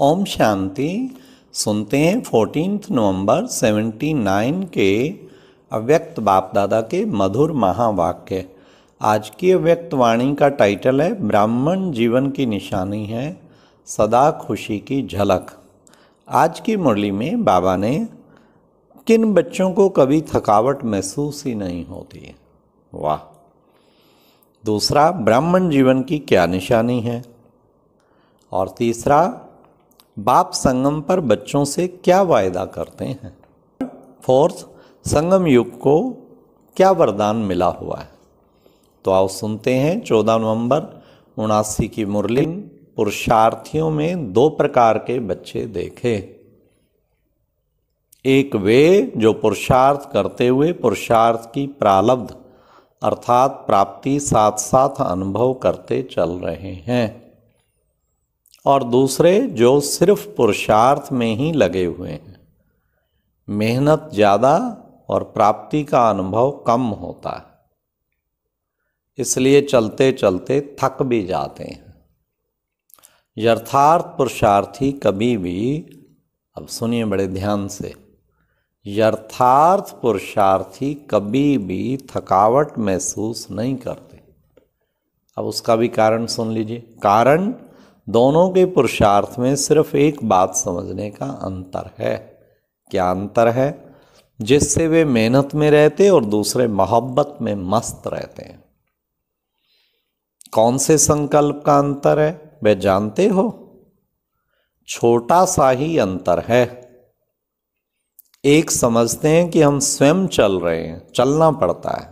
ओम शांति सुनते हैं फोर्टीन नवंबर नाइन के अव्यक्त बाप दादा के मधुर महावाक्य आज की अव्यक्त वाणी का टाइटल है ब्राह्मण जीवन की निशानी है सदा खुशी की झलक आज की मुरली में बाबा ने किन बच्चों को कभी थकावट महसूस ही नहीं होती है वाह दूसरा ब्राह्मण जीवन की क्या निशानी है और तीसरा बाप संगम पर बच्चों से क्या वायदा करते हैं फोर्थ संगम युग को क्या वरदान मिला हुआ है तो आओ सुनते हैं चौदह नवंबर उनासी की मुरली पुरुषार्थियों में दो प्रकार के बच्चे देखे एक वे जो पुरुषार्थ करते हुए पुरुषार्थ की प्रालब्ध अर्थात प्राप्ति साथ साथ अनुभव करते चल रहे हैं और दूसरे जो सिर्फ पुरुषार्थ में ही लगे हुए हैं मेहनत ज़्यादा और प्राप्ति का अनुभव कम होता है इसलिए चलते चलते थक भी जाते हैं यथार्थ पुरुषार्थी कभी भी अब सुनिए बड़े ध्यान से यथार्थ पुरुषार्थी कभी भी थकावट महसूस नहीं करते अब उसका भी कारण सुन लीजिए कारण दोनों के पुरुषार्थ में सिर्फ एक बात समझने का अंतर है क्या अंतर है जिससे वे मेहनत में रहते और दूसरे मोहब्बत में मस्त रहते हैं कौन से संकल्प का अंतर है वह जानते हो छोटा सा ही अंतर है एक समझते हैं कि हम स्वयं चल रहे हैं चलना पड़ता है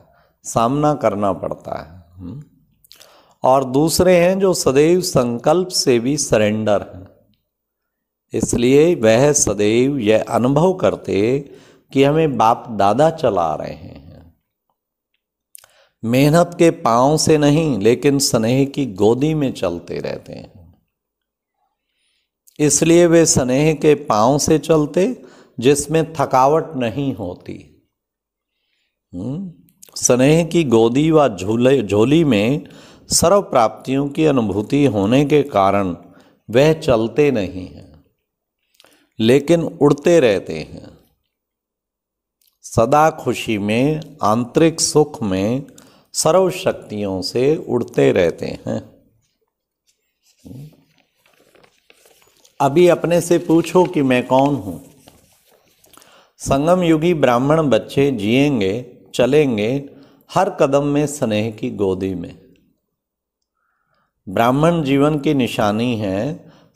सामना करना पड़ता है हम्म। और दूसरे हैं जो सदैव संकल्प से भी सरेंडर हैं इसलिए वह सदैव यह अनुभव करते कि हमें बाप दादा चला रहे हैं मेहनत के पांव से नहीं लेकिन स्नेह की गोदी में चलते रहते हैं इसलिए वे स्नेह के पांव से चलते जिसमें थकावट नहीं होती हम्म, स्नेह की गोदी व झूले झोली में सर्व प्राप्तियों की अनुभूति होने के कारण वह चलते नहीं हैं लेकिन उड़ते रहते हैं सदा खुशी में आंतरिक सुख में सर्व शक्तियों से उड़ते रहते हैं अभी अपने से पूछो कि मैं कौन हूँ संगम युगी ब्राह्मण बच्चे जिएंगे चलेंगे हर कदम में स्नेह की गोदी में ब्राह्मण जीवन की निशानी है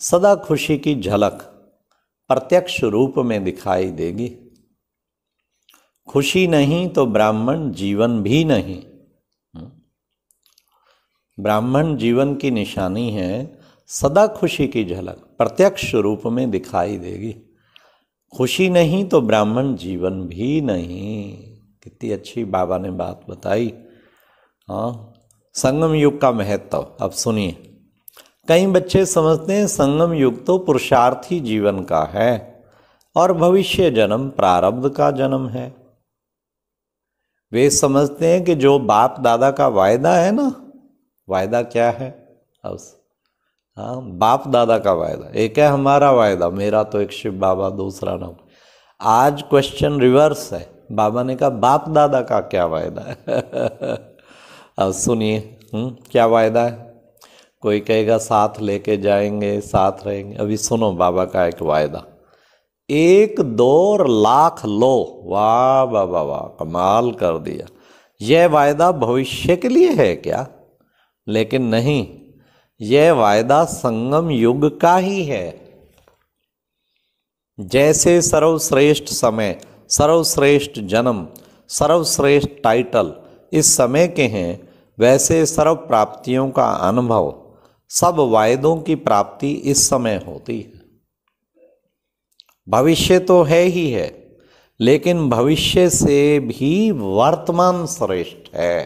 सदा खुशी की झलक प्रत्यक्ष रूप में दिखाई देगी खुशी नहीं तो ब्राह्मण जीवन भी नहीं ब्राह्मण जीवन की निशानी है सदा खुशी की झलक प्रत्यक्ष रूप में दिखाई देगी खुशी नहीं तो ब्राह्मण जीवन भी नहीं कितनी अच्छी बाबा ने बात बताई हाँ संगम युग का महत्व अब सुनिए कई बच्चे समझते हैं संगम युग तो पुरुषार्थी जीवन का है और भविष्य जन्म प्रारब्ध का जन्म है वे समझते हैं कि जो बाप दादा का वायदा है ना वायदा क्या है अब हाँ बाप दादा का वायदा एक है हमारा वायदा मेरा तो एक शिव बाबा दूसरा ना आज क्वेश्चन रिवर्स है बाबा ने कहा बाप दादा का क्या वायदा है अब सुनिए हम्म, क्या वायदा है कोई कहेगा साथ लेके जाएंगे साथ रहेंगे अभी सुनो बाबा का एक वायदा एक दो लाख लो वाह वाह वाह कमाल कर दिया यह वायदा भविष्य के लिए है क्या लेकिन नहीं यह वायदा संगम युग का ही है जैसे सर्वश्रेष्ठ समय सर्वश्रेष्ठ जन्म सर्वश्रेष्ठ टाइटल इस समय के हैं वैसे सर्व प्राप्तियों का अनुभव सब वायदों की प्राप्ति इस समय होती है भविष्य तो है ही है लेकिन भविष्य से भी वर्तमान श्रेष्ठ है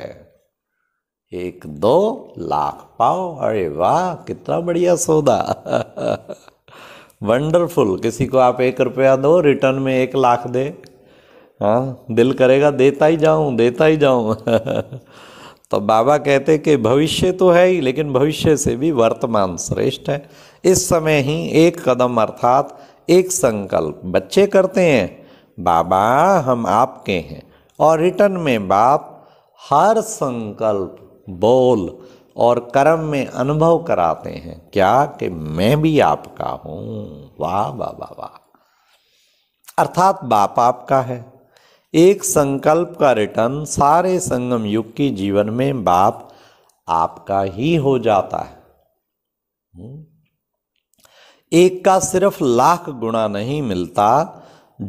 एक दो लाख पाओ अरे वाह कितना बढ़िया सौदा वंडरफुल किसी को आप एक रुपया दो रिटर्न में एक लाख दे हाँ दिल करेगा देता ही जाऊं देता ही जाऊं तो बाबा कहते कि भविष्य तो है ही लेकिन भविष्य से भी वर्तमान श्रेष्ठ है इस समय ही एक कदम अर्थात एक संकल्प बच्चे करते हैं बाबा हम आपके हैं और रिटर्न में बाप हर संकल्प बोल और कर्म में अनुभव कराते हैं क्या कि मैं भी आपका हूँ वाह वाह वाह वाह अर्थात बाप आपका है एक संकल्प का रिटर्न सारे संगम युग की जीवन में बाप आपका ही हो जाता है हम्म। एक का सिर्फ लाख गुणा नहीं मिलता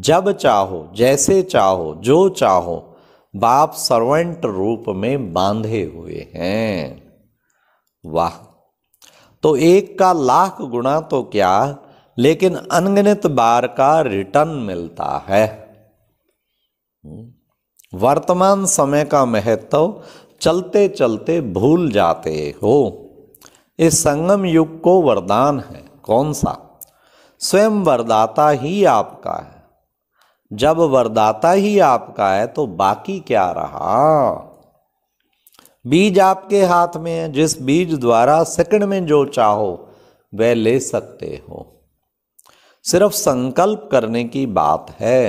जब चाहो जैसे चाहो जो चाहो बाप सर्वेंट रूप में बांधे हुए हैं वाह तो एक का लाख गुणा तो क्या लेकिन अनगिनत बार का रिटर्न मिलता है वर्तमान समय का महत्व चलते चलते भूल जाते हो इस संगम युग को वरदान है कौन सा स्वयं वरदाता ही आपका है जब वरदाता ही आपका है तो बाकी क्या रहा बीज आपके हाथ में है जिस बीज द्वारा सेकंड में जो चाहो वह ले सकते हो सिर्फ संकल्प करने की बात है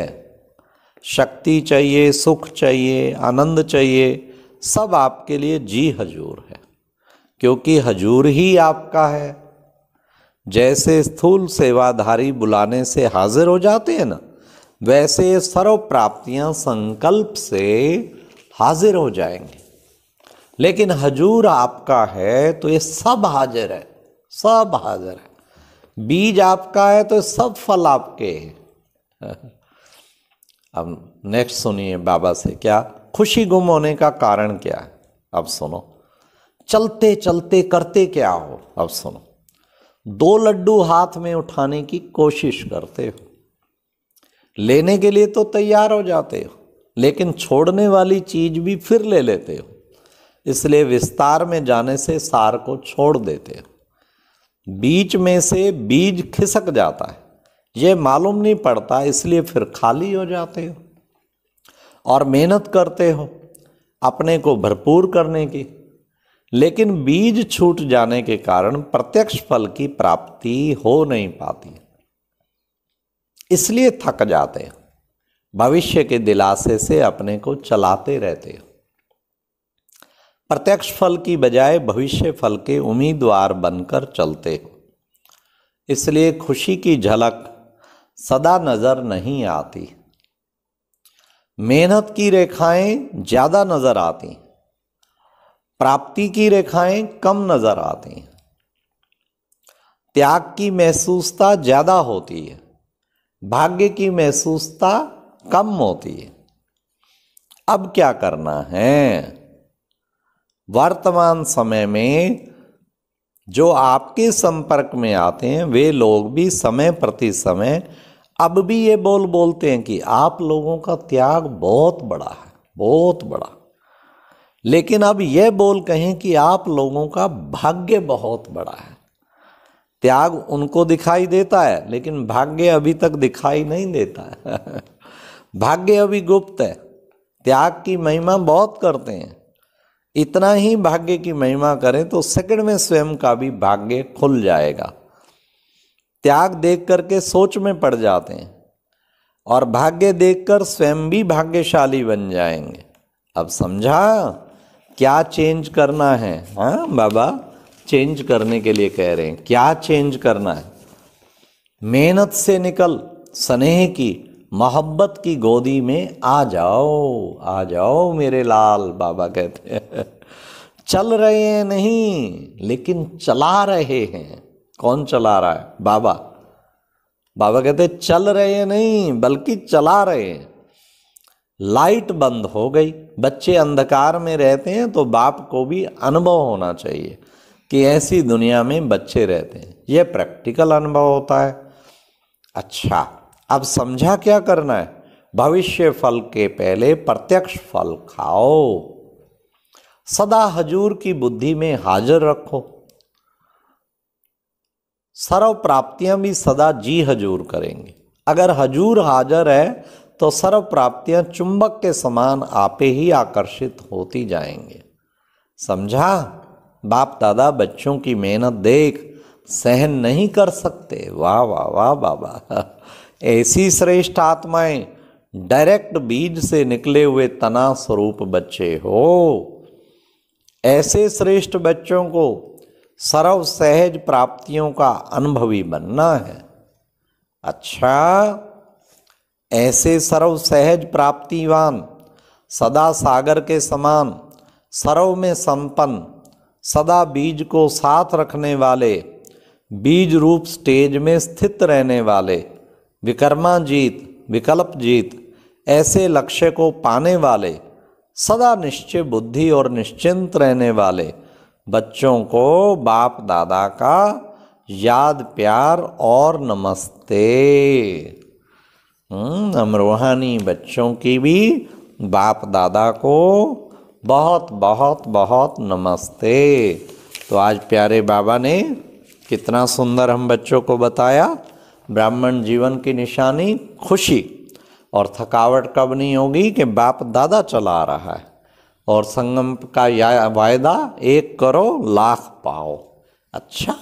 शक्ति चाहिए सुख चाहिए आनंद चाहिए सब आपके लिए जी हजूर है क्योंकि हजूर ही आपका है जैसे स्थूल सेवाधारी बुलाने से हाजिर हो जाते हैं ना वैसे सर्व प्राप्तियां संकल्प से हाजिर हो जाएंगे लेकिन हजूर आपका है तो ये सब हाजिर है सब हाजिर है बीज आपका है तो सब फल आपके हैं अब नेक्स्ट सुनिए बाबा से क्या खुशी गुम होने का कारण क्या है अब सुनो चलते चलते करते क्या हो अब सुनो दो लड्डू हाथ में उठाने की कोशिश करते हो लेने के लिए तो तैयार हो जाते हो लेकिन छोड़ने वाली चीज भी फिर ले लेते हो इसलिए विस्तार में जाने से सार को छोड़ देते हो बीच में से बीज खिसक जाता है ये मालूम नहीं पड़ता इसलिए फिर खाली हो जाते हो और मेहनत करते हो अपने को भरपूर करने की लेकिन बीज छूट जाने के कारण प्रत्यक्ष फल की प्राप्ति हो नहीं पाती इसलिए थक जाते हैं भविष्य के दिलासे से अपने को चलाते रहते हो प्रत्यक्ष फल की बजाय भविष्य फल के उम्मीदवार बनकर चलते हो इसलिए खुशी की झलक सदा नज़र नहीं आती मेहनत की रेखाएं ज़्यादा नज़र आती प्राप्ति की रेखाएं कम नज़र आती त्याग की महसूसता ज़्यादा होती है भाग्य की महसूसता कम होती है अब क्या करना है वर्तमान समय में जो आपके संपर्क में आते हैं वे लोग भी समय प्रति समय अब भी ये बोल बोलते हैं कि आप लोगों का त्याग बहुत बड़ा है बहुत बड़ा लेकिन अब यह बोल कहें कि आप लोगों का भाग्य बहुत बड़ा है त्याग उनको दिखाई देता है लेकिन भाग्य अभी तक दिखाई नहीं देता है भाग्य अभी गुप्त है त्याग की महिमा बहुत करते हैं इतना ही भाग्य की महिमा करें तो सेकंड में स्वयं का भी भाग्य खुल जाएगा त्याग देख करके सोच में पड़ जाते हैं और भाग्य देखकर स्वयं भी भाग्यशाली बन जाएंगे अब समझा क्या चेंज करना है हाँ बाबा चेंज करने के लिए कह रहे हैं क्या चेंज करना है मेहनत से निकल स्नेह की मोहब्बत की गोदी में आ जाओ आ जाओ मेरे लाल बाबा कहते हैं चल रहे हैं नहीं लेकिन चला रहे हैं कौन चला रहा है बाबा बाबा कहते चल रहे हैं नहीं बल्कि चला रहे हैं लाइट बंद हो गई बच्चे अंधकार में रहते हैं तो बाप को भी अनुभव होना चाहिए कि ऐसी दुनिया में बच्चे रहते हैं यह प्रैक्टिकल अनुभव होता है अच्छा अब समझा क्या करना है भविष्य फल के पहले प्रत्यक्ष फल खाओ सदा हजूर की बुद्धि में हाजिर रखो सर्व प्राप्तियां भी सदा जी हजूर करेंगे अगर हजूर हाजर है तो सर्व प्राप्तियां चुंबक के समान आपे ही आकर्षित होती जाएंगे समझा बाप दादा बच्चों की मेहनत देख सहन नहीं कर सकते वाह वाह वाह बाबा ऐसी श्रेष्ठ आत्माएं डायरेक्ट बीज से निकले हुए तना स्वरूप बच्चे हो ऐसे श्रेष्ठ बच्चों को सर्व सहज प्राप्तियों का अनुभवी बनना है अच्छा ऐसे सर्व सहज प्राप्तिवान सदा सागर के समान सर्व में संपन्न सदा बीज को साथ रखने वाले बीज रूप स्टेज में स्थित रहने वाले विकर्मा जीत विकल्प जीत ऐसे लक्ष्य को पाने वाले सदा निश्चय बुद्धि और निश्चिंत रहने वाले बच्चों को बाप दादा का याद प्यार और नमस्ते हम हम्म, रूहानी बच्चों की भी बाप दादा को बहुत बहुत बहुत नमस्ते तो आज प्यारे बाबा ने कितना सुंदर हम बच्चों को बताया ब्राह्मण जीवन की निशानी खुशी और थकावट कब नहीं होगी कि बाप दादा चला आ रहा है और संगम का वायदा एक करो लाख पाओ अच्छा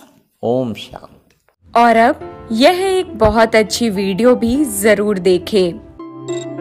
ओम शांति और अब यह एक बहुत अच्छी वीडियो भी जरूर देखें